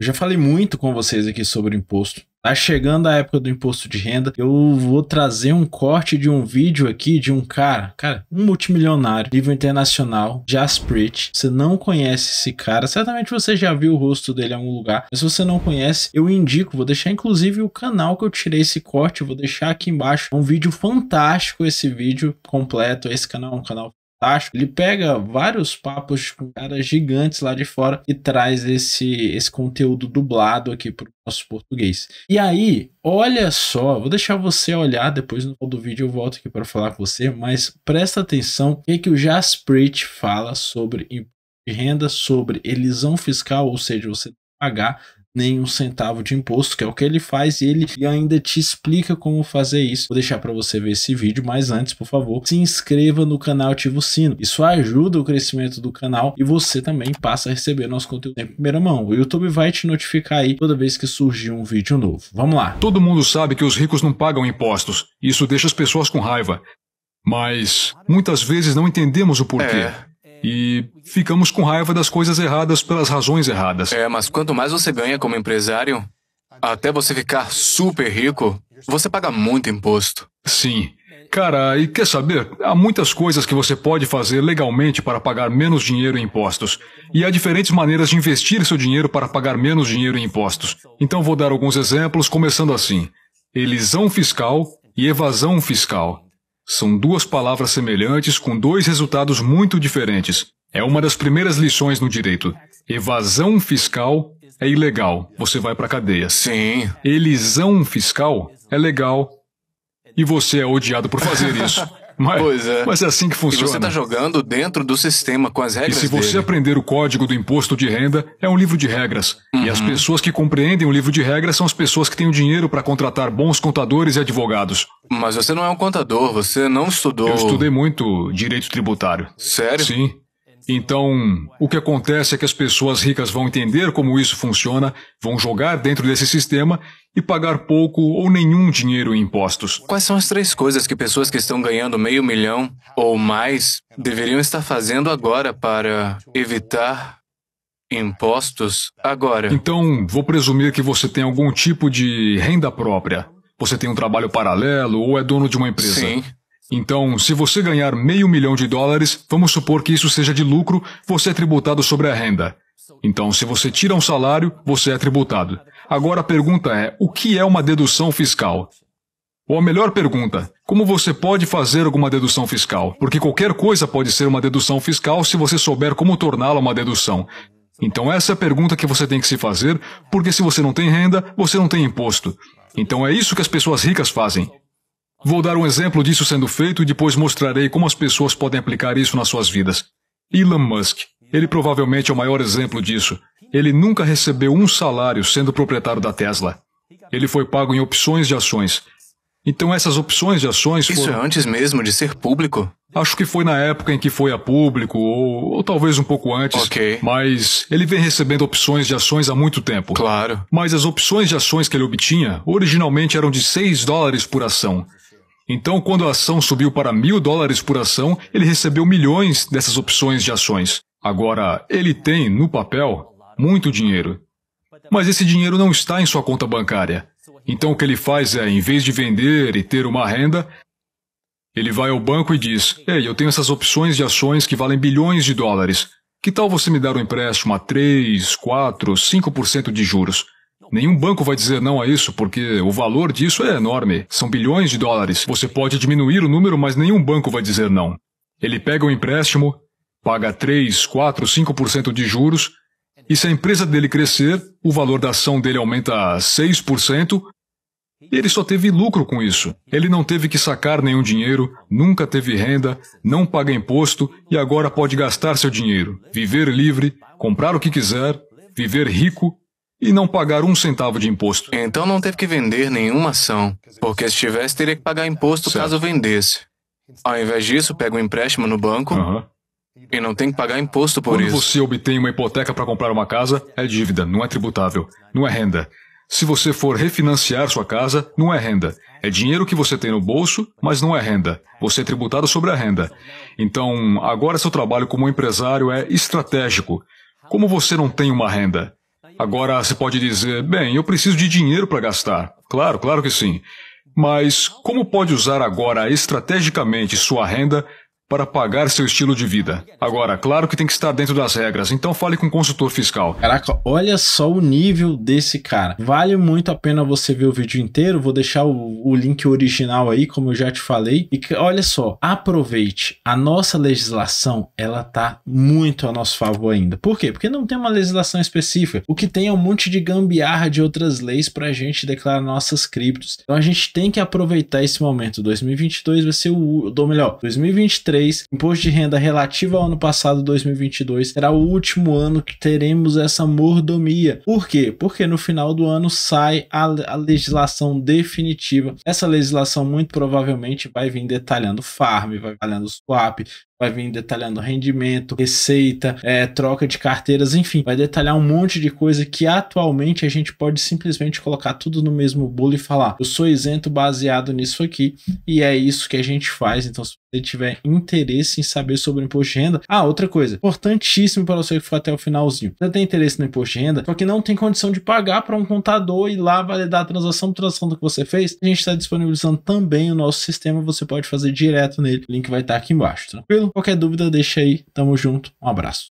Eu já falei muito com vocês aqui sobre o imposto. Tá chegando a época do imposto de renda. Eu vou trazer um corte de um vídeo aqui de um cara, cara, um multimilionário, nível internacional, Jasprit. Você não conhece esse cara, certamente você já viu o rosto dele em algum lugar. Mas se você não conhece, eu indico, vou deixar inclusive o canal que eu tirei esse corte, vou deixar aqui embaixo. É um vídeo fantástico esse vídeo completo. Esse canal é um canal fantástico. Ele pega vários papos com tipo, caras gigantes lá de fora e traz esse, esse conteúdo dublado aqui pro nosso português. E aí, olha só, vou deixar você olhar depois no final do vídeo eu volto aqui para falar com você, mas presta atenção o que, que o Jasprit fala sobre imposto de renda, sobre elisão fiscal, ou seja, você pagar nenhum centavo de imposto, que é o que ele faz, e ele ainda te explica como fazer isso. Vou deixar para você ver esse vídeo, mas antes, por favor, se inscreva no canal, ativa o sino. Isso ajuda o crescimento do canal e você também passa a receber nosso conteúdo em primeira mão. O YouTube vai te notificar aí toda vez que surgir um vídeo novo. Vamos lá. Todo mundo sabe que os ricos não pagam impostos. Isso deixa as pessoas com raiva. Mas muitas vezes não entendemos o porquê. É e ficamos com raiva das coisas erradas pelas razões erradas. É, mas quanto mais você ganha como empresário, até você ficar super rico, você paga muito imposto. Sim. Cara, e quer saber? Há muitas coisas que você pode fazer legalmente para pagar menos dinheiro em impostos. E há diferentes maneiras de investir seu dinheiro para pagar menos dinheiro em impostos. Então vou dar alguns exemplos, começando assim: elisão fiscal e evasão fiscal. São duas palavras semelhantes com dois resultados muito diferentes. É uma das primeiras lições no direito. Evasão fiscal é ilegal, você vai para a cadeia. Sim. Elisão fiscal é legal e você é odiado por fazer isso. Mas, pois é. Mas é assim que funciona. E você está jogando dentro do sistema com as regras. E se você dele. aprender o código do imposto de renda, é um livro de regras. Uhum. E as uhum. pessoas que compreendem o livro de regras são as pessoas que têm o dinheiro para contratar bons contadores e advogados. Mas você não é um contador, você não estudou. Eu estudei muito direito tributário. Sério? Sim. Então, o que acontece é que as pessoas ricas vão entender como isso funciona, vão jogar dentro desse sistema e pagar pouco ou nenhum dinheiro em impostos. Quais são as três coisas que pessoas que estão ganhando meio milhão ou mais deveriam estar fazendo agora para evitar impostos agora? Então, vou presumir que você tem algum tipo de renda própria. Você tem um trabalho paralelo ou é dono de uma empresa. Sim. Então, se você ganhar meio milhão de dólares, vamos supor que isso seja de lucro, você é tributado sobre a renda. Então, se você tira um salário, você é tributado. Agora a pergunta é: o que é uma dedução fiscal? Ou a melhor pergunta, como você pode fazer alguma dedução fiscal? Porque qualquer coisa pode ser uma dedução fiscal se você souber como torná-la uma dedução. Então essa é a pergunta que você tem que se fazer, porque se você não tem renda, você não tem imposto. Então é isso que as pessoas ricas fazem. Vou dar um exemplo disso sendo feito e depois mostrarei como as pessoas podem aplicar isso nas suas vidas. Elon Musk. Ele provavelmente é o maior exemplo disso. Ele nunca recebeu um salário sendo proprietário da Tesla. Ele foi pago em opções de ações. Então essas opções de ações foram... Isso é antes mesmo de ser público? Acho que foi na época em que foi a público, ou, ou talvez um pouco antes. Ok. Mas ele vem recebendo opções de ações há muito tempo. Claro. Mas as opções de ações que ele obtinha, originalmente eram de 6 dólares por ação. Então, quando a ação subiu para mil dólares por ação, ele recebeu milhões dessas opções de ações. Agora, ele tem, no papel, muito dinheiro. Mas esse dinheiro não está em sua conta bancária. Então, o que ele faz é, em vez de vender e ter uma renda, ele vai ao banco e diz: Ei, eu tenho essas opções de ações que valem bilhões de dólares. Que tal você me dar um empréstimo a 3, 4, 5% de juros? Nenhum banco vai dizer não a isso, porque o valor disso é enorme. São bilhões de dólares. Você pode diminuir o número, mas nenhum banco vai dizer não. Ele pega o um empréstimo, paga 3, 4, 5% de juros, e se a empresa dele crescer, o valor da ação dele aumenta 6%, e ele só teve lucro com isso. Ele não teve que sacar nenhum dinheiro, nunca teve renda, não paga imposto e agora pode gastar seu dinheiro, viver livre, comprar o que quiser, viver rico e não pagar um centavo de imposto. Então não teve que vender nenhuma ação, porque se tivesse, teria que pagar imposto certo. caso vendesse. Ao invés disso, pega um empréstimo no banco uhum. e não tem que pagar imposto por Quando isso. Quando você obtém uma hipoteca para comprar uma casa, é dívida, não é tributável, não é renda. Se você for refinanciar sua casa, não é renda. É dinheiro que você tem no bolso, mas não é renda. Você é tributado sobre a renda. Então, agora seu trabalho como empresário é estratégico. Como você não tem uma renda, Agora você pode dizer, bem, eu preciso de dinheiro para gastar. Claro, claro que sim. Mas como pode usar agora estrategicamente sua renda para pagar seu estilo de vida. Agora, claro que tem que estar dentro das regras, então fale com o consultor fiscal. Caraca, olha só o nível desse cara. Vale muito a pena você ver o vídeo inteiro, vou deixar o, o link original aí, como eu já te falei. E que, olha só, aproveite, a nossa legislação, ela tá muito a nosso favor ainda. Por quê? Porque não tem uma legislação específica. O que tem é um monte de gambiarra de outras leis para a gente declarar nossas criptos. Então a gente tem que aproveitar esse momento. 2022 vai ser o, ou melhor, 2023 2023, imposto de renda relativo ao ano passado, 2022, será o último ano que teremos essa mordomia. Por quê? Porque no final do ano sai a, a legislação definitiva. Essa legislação muito provavelmente vai vir detalhando farm, vai detalhando swap, Vai vir detalhando rendimento, receita, é, troca de carteiras, enfim, vai detalhar um monte de coisa que atualmente a gente pode simplesmente colocar tudo no mesmo bolo e falar: eu sou isento baseado nisso aqui, e é isso que a gente faz. Então, se você tiver interesse em saber sobre o imposto de renda, ah, outra coisa, importantíssimo para você que ficou até o finalzinho: você tem interesse no imposto de renda, só que não tem condição de pagar para um contador e lá validar a transação por transação do que você fez, a gente está disponibilizando também o nosso sistema, você pode fazer direto nele, o link vai estar tá aqui embaixo, tranquilo? Então, qualquer dúvida, deixa aí. Tamo junto. Um abraço.